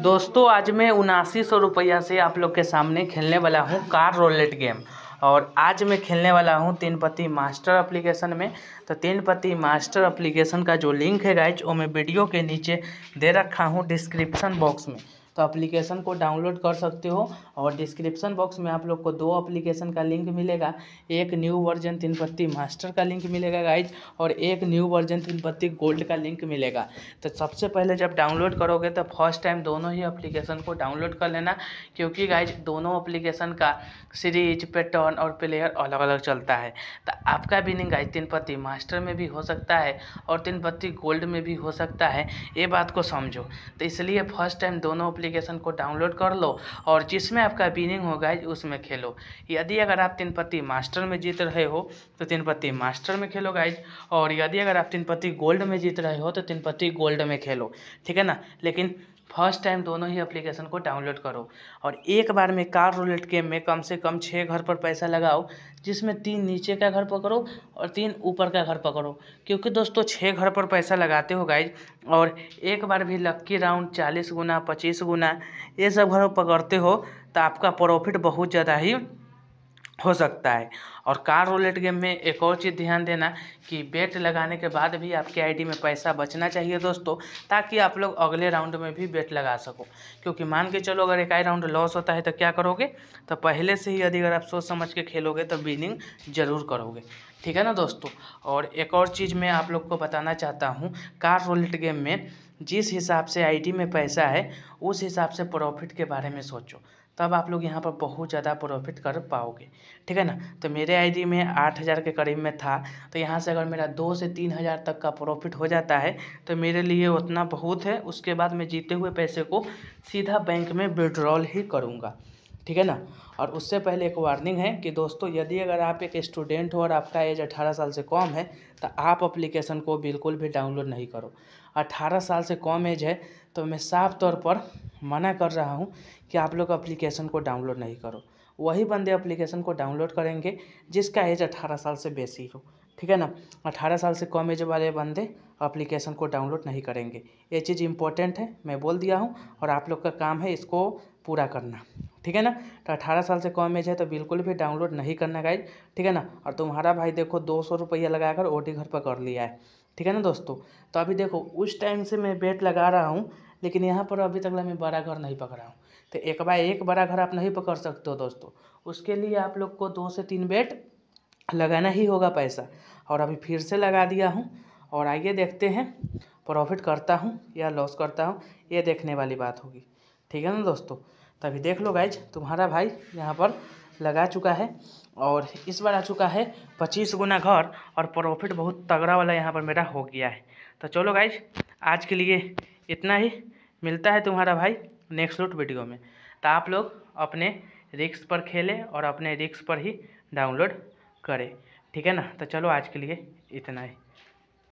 दोस्तों आज मैं उनासी सौ रुपया से आप लोग के सामने खेलने वाला हूँ कार रोलेट गेम और आज मैं खेलने वाला हूँ तीन पति मास्टर एप्लीकेशन में तो तीन पति मास्टर एप्लीकेशन का जो लिंक है गाइज वो मैं वीडियो के नीचे दे रखा हूँ डिस्क्रिप्शन बॉक्स में तो एप्लीकेशन को डाउनलोड कर सकते हो और डिस्क्रिप्शन बॉक्स में आप लोग को दो एप्लीकेशन का लिंक मिलेगा एक न्यू वर्जन तीन पत्ती मास्टर का लिंक मिलेगा गाइज और एक न्यू वर्जन तीन पत्ती गोल्ड का लिंक मिलेगा तो सबसे पहले जब डाउनलोड करोगे तो फर्स्ट टाइम दोनों ही अप्लीकेशन को डाउनलोड कर लेना क्योंकि गाइज दोनों अप्लीकेशन का सीरीज पैटर्न और प्लेयर अलग अलग चलता है तो आपका नहीं गाइज तीन पत्ती मास्टर में भी हो सकता है और तीन पत्ती गोल्ड में भी हो सकता है ये बात को समझो तो इसलिए फर्स्ट टाइम दोनों एप्लीकेशन को डाउनलोड कर लो और जिसमें आपका विनिंग होगा उसमें खेलो यदि अगर आप तीन पत्ती मास्टर में जीत रहे हो तो तीन पत्ती मास्टर में खेलो गाइज और यदि अगर आप तीन पत्ती गोल्ड में जीत रहे हो तो तीन पत्ती गोल्ड में खेलो ठीक है ना लेकिन फर्स्ट टाइम दोनों ही एप्लीकेशन को डाउनलोड करो और एक बार में कार रोलेट गेम में कम से कम छः घर पर पैसा लगाओ जिसमें तीन नीचे का घर पकड़ो और तीन ऊपर का घर पकड़ो क्योंकि दोस्तों छः घर पर पैसा लगाते हो गाइज और एक बार भी लक्की राउंड चालीस गुना पच्चीस गुना ये सब घर पकड़ते हो तो आपका प्रॉफिट बहुत ज़्यादा ही हो सकता है और कार रोलेट गेम में एक और चीज़ ध्यान देना कि बेट लगाने के बाद भी आपके आईडी में पैसा बचना चाहिए दोस्तों ताकि आप लोग अगले राउंड में भी बेट लगा सको क्योंकि मान के चलो अगर एक आई राउंड लॉस होता है तो क्या करोगे तो पहले से ही यदि अगर आप सोच समझ के खेलोगे तो विनिंग जरूर करोगे ठीक है ना दोस्तों और एक और चीज़ मैं आप लोग को बताना चाहता हूँ कार रोलेट गेम में जिस हिसाब से आई में पैसा है उस हिसाब से प्रॉफिट के बारे में सोचो तब आप लोग यहाँ पर बहुत ज़्यादा प्रॉफिट कर पाओगे ठीक है ना तो मेरे आईडी में आठ हज़ार के करीब में था तो यहाँ से अगर मेरा दो से तीन हज़ार तक का प्रॉफिट हो जाता है तो मेरे लिए उतना बहुत है उसके बाद मैं जीते हुए पैसे को सीधा बैंक में विड्रॉल ही करूँगा ठीक है ना और उससे पहले एक वार्निंग है कि दोस्तों यदि अगर आप एक स्टूडेंट हो और आपका एज अठारह साल से कम है तो आप अप्लीकेशन को बिल्कुल भी डाउनलोड नहीं करो अठारह साल से कम एज है तो मैं साफ तौर पर मना कर रहा हूँ कि आप लोग अप्लीकेशन को डाउनलोड नहीं करो वही बंदे एप्लीकेशन को डाउनलोड करेंगे जिसका एज अठारह साल से बेसी हो ठीक है ना अठारह साल से कम एज वाले बंदे एप्लीकेशन को डाउनलोड नहीं करेंगे ये चीज़ इंपॉर्टेंट है मैं बोल दिया हूँ और आप लोग का काम है इसको पूरा करना ठीक है ना तो अठारह साल से कम एज है तो बिल्कुल भी डाउनलोड नहीं करना गाइज ठीक है ना और तुम्हारा भाई देखो दो सौ रुपया लगाकर ओ घर पर कर लिया है ठीक है ना दोस्तों तो अभी देखो उस टाइम से मैं बेट लगा रहा हूँ लेकिन यहाँ पर अभी तक मैं बड़ा घर नहीं पकड़ा हूँ तो एक बाय एक बड़ा घर आप नहीं पकड़ सकते हो दोस्तों उसके लिए आप लोग को दो से तीन बेट लगाना ही होगा पैसा और अभी फिर से लगा दिया हूँ और आइए देखते हैं प्रॉफिट करता हूँ या लॉस करता हूँ ये देखने वाली बात होगी ठीक है ना दोस्तों तभी देख लो गाइज तुम्हारा भाई यहाँ पर लगा चुका है और इस बार आ चुका है पच्चीस गुना घर और प्रॉफिट बहुत तगड़ा वाला यहाँ पर मेरा हो गया है तो चलो गाइज आज के लिए इतना ही मिलता है तुम्हारा भाई नेक्स्ट लूट वीडियो में तो आप लोग अपने रिक्स पर खेलें और अपने रिक्स पर ही डाउनलोड करें ठीक है ना तो चलो आज के लिए इतना ही